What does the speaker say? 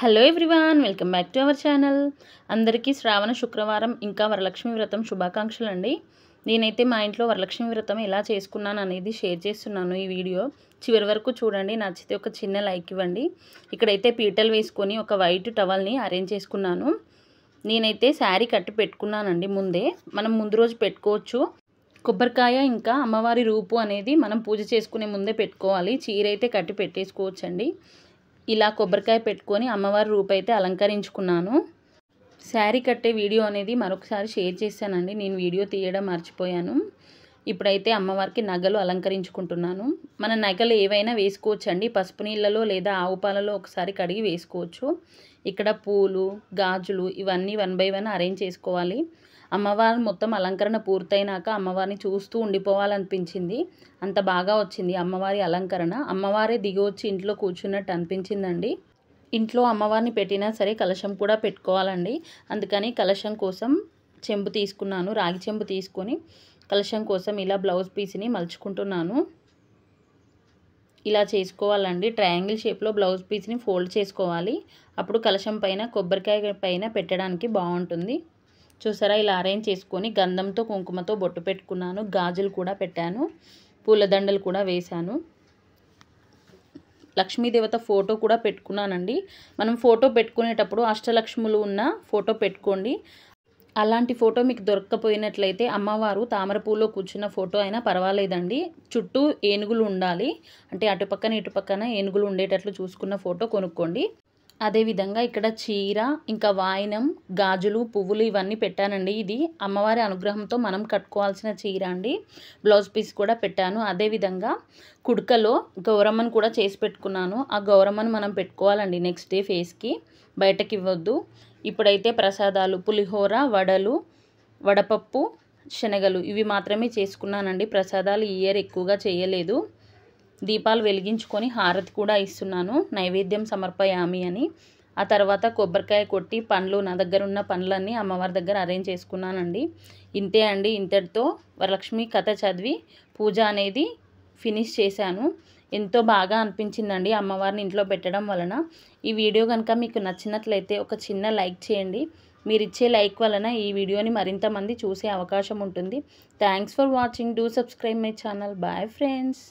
hello everyone welcome back to our channel అందరికీ శ్రావణ శుక్రవారం ఇంకా వరలక్ష్మి వ్రతం శుభాకాంక్షలు అండి నేనైతే మా ఇంట్లో వరలక్ష్మి వ్రతం ఎలా చేసుకున్నాను అనేది షేర్ చేస్తున్నాను ఈ వీడియో చివరి వరకు చూడండి నచ్చితే ఒక చిన్న లైక్ ఇవ్వండి ఇక్కడైతే పీటలు వేసుకొని ఒక వైట్ టవల్ని అరేంజ్ చేసుకున్నాను నేనైతే శారీ కట్టి పెట్టుకున్నానండి ముందే మనం ముందు రోజు పెట్టుకోవచ్చు కొబ్బరికాయ ఇంకా అమ్మవారి రూపు అనేది మనం పూజ చేసుకునే ముందే పెట్టుకోవాలి చీర అయితే కట్టి పెట్టేసుకోవచ్చండి ఇలా కొబ్బరికాయ పెట్టుకొని అమ్మవారి రూపు అయితే అలంకరించుకున్నాను శారీ కట్టే వీడియో అనేది మరొకసారి షేర్ చేశానండి నేను వీడియో తీయడం మర్చిపోయాను ఇప్పుడైతే అమ్మవారికి నగలు అలంకరించుకుంటున్నాను మన నగలు ఏవైనా వేసుకోవచ్చు అండి పసుపు నీళ్ళలో లేదా ఆవు పాలలో ఒకసారి కడిగి వేసుకోవచ్చు ఇక్కడ పూలు గాజులు ఇవన్నీ వన్ బై వన్ అరేంజ్ చేసుకోవాలి అమ్మవారి మొత్తం అలంకరణ పూర్తయినాక అమ్మవారిని చూస్తూ ఉండిపోవాలనిపించింది అంత బాగా వచ్చింది అమ్మవారి అలంకరణ అమ్మవారే దిగి వచ్చి ఇంట్లో కూర్చున్నట్టు అనిపించిందండి ఇంట్లో అమ్మవారిని పెట్టినా సరే కలశం కూడా పెట్టుకోవాలండి అందుకని కలశం కోసం చెంబు తీసుకున్నాను రాగి చెంబు తీసుకొని కలశం కోసం ఇలా బ్లౌజ్ పీస్ని మలుచుకుంటున్నాను ఇలా చేసుకోవాలండి ట్రయాంగిల్ షేప్లో బ్లౌజ్ పీస్ని ఫోల్డ్ చేసుకోవాలి అప్పుడు కలశం పైన కొబ్బరికాయ పైన పెట్టడానికి బాగుంటుంది చూసారా ఇలా అరేంజ్ చేసుకొని గంధంతో కుంకుమతో బొట్టు పెట్టుకున్నాను గాజులు కూడా పెట్టాను పూలదండలు కూడా వేశాను లక్ష్మీదేవత ఫోటో కూడా పెట్టుకున్నానండి మనం ఫోటో పెట్టుకునేటప్పుడు అష్టలక్ష్ములు ఉన్న ఫోటో పెట్టుకోండి అలాంటి ఫోటో మీకు దొరక్కపోయినట్లయితే అమ్మవారు తామరపూలో కూర్చున్న ఫోటో అయినా పర్వాలేదండి చుట్టూ ఏనుగులు ఉండాలి అంటే అటుపక్కన ఇటుపక్కన ఏనుగులు ఉండేటట్లు చూసుకున్న ఫోటో కొనుక్కోండి అదేవిధంగా ఇక్కడ చీర ఇంకా వాయినం గాజులు పువ్వులు ఇవన్నీ పెట్టానండి ఇది అమ్మవారి అనుగ్రహంతో మనం కట్టుకోవాల్సిన చీర అండి బ్లౌజ్ పీస్ కూడా పెట్టాను అదేవిధంగా కుడకలో గౌరమ్మను కూడా చేసి పెట్టుకున్నాను ఆ గౌరమ్మను మనం పెట్టుకోవాలండి నెక్స్ట్ డే ఫేస్కి బయటకి ఇవ్వద్దు ఇప్పుడైతే ప్రసాదాలు పులిహోర వడలు వడపప్పు శనగలు ఇవి మాత్రమే చేసుకున్నానండి ప్రసాదాలు ఈ ఇయర్ ఎక్కువగా చేయలేదు దీపాలు వెలిగించుకొని హారతి కూడా ఇస్తున్నాను నైవేద్యం సమర్పయామి అని ఆ తర్వాత కొబ్బరికాయ కొట్టి పండ్లు నా దగ్గర ఉన్న పండ్లన్నీ అమ్మవారి దగ్గర అరేంజ్ చేసుకున్నానండి ఇంతే అండి ఇంతటితో వరలక్ష్మి కథ చదివి పూజ అనేది ఫినిష్ చేశాను ఎంతో బాగా అనిపించిందండి అమ్మవారిని ఇంట్లో పెట్టడం వలన ఈ వీడియో కనుక మీకు నచ్చినట్లయితే ఒక చిన్న లైక్ చేయండి మీరు ఇచ్చే లైక్ వలన ఈ వీడియోని మరింత మంది చూసే అవకాశం ఉంటుంది thanks for watching do subscribe my channel bye friends